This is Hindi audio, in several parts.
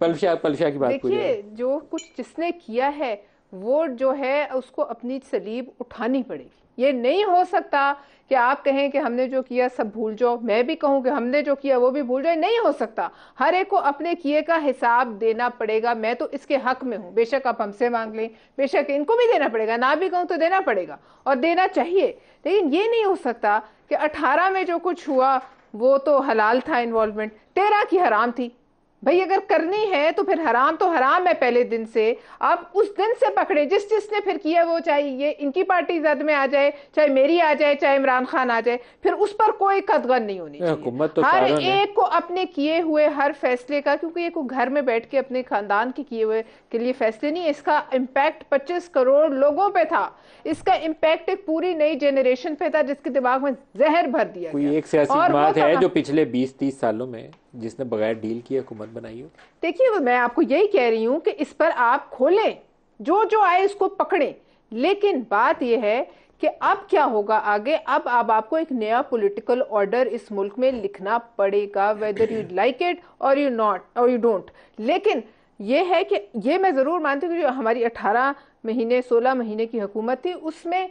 पलफिया पलफिया की बात देखिए जो कुछ जिसने किया है वो जो है उसको अपनी सलीब उठानी पड़ेगी ये नहीं हो सकता कि आप कहें कि हमने जो किया सब भूल जाओ मैं भी कहूं कि हमने जो किया वो भी भूल जाए नहीं हो सकता हर एक को अपने किए का हिसाब देना पड़ेगा मैं तो इसके हक में हूं बेशक आप हमसे मांग लें बेशक इनको भी देना पड़ेगा ना भी कहूं तो देना पड़ेगा और देना चाहिए लेकिन ये नहीं हो सकता कि अठारह में जो कुछ हुआ वो तो हलाल था इन्वॉल्वमेंट तेरह की हराम थी भाई अगर करनी है तो फिर हराम तो हराम है पहले दिन से अब उस दिन से पकड़े जिस जिसने फिर किया वो चाहे ये इनकी पार्टी जद में आ जाए चाहे मेरी आ जाए चाहे इमरान खान आ जाए फिर उस पर कोई कदगन नहीं होनी चाहिए तो हर एक को अपने किए हुए हर फैसले का क्योंकि एक घर में बैठ के अपने खानदान के किए हुए के लिए फैसले नहीं इसका इम्पैक्ट पच्चीस करोड़ लोगों पर था इसका इम्पैक्ट एक पूरी नई जनरेशन पे था जिसके दिमाग में जहर भर दिया कोई एक सियासी बात तो है जो पिछले बीस तीस सालों में जिसने बगैर डील की हुकूमत बनाई हो देखिए मैं आपको यही कह रही हूँ कि इस पर आप खोलें जो जो आए इसको पकड़ें लेकिन बात यह है कि अब क्या होगा आगे अब आप आपको एक नया पॉलिटिकल ऑर्डर इस मुल्क में लिखना पड़ेगा whether you like it or you not or you don't लेकिन ये है कि ये मैं ज़रूर मानती हूँ कि जो हमारी 18 महीने 16 महीने की हुकूमत थी उसमें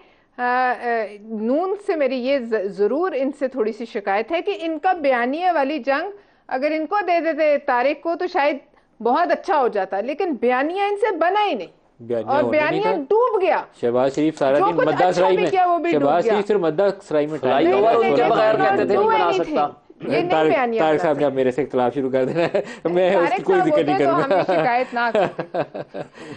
नून से मेरी ये ज़रूर इनसे थोड़ी सी शिकायत है कि इनका बयानिया वाली जंग अगर इनको दे देते दे तारिक को तो शायद बहुत अच्छा हो जाता लेकिन बयानिया इनसे बना ही नहीं और बयानिया तो डूब गया शहबाज शरीफ सारा दिन मद्दा अच्छा सराय में शहबाज शरीफ सिर्फ मद्दा सराय में तारिक साहब ने आप मेरे से इख्तलाफ शुरू कर देना मैं उसकी कोई दिक्कत नहीं तो करूँगा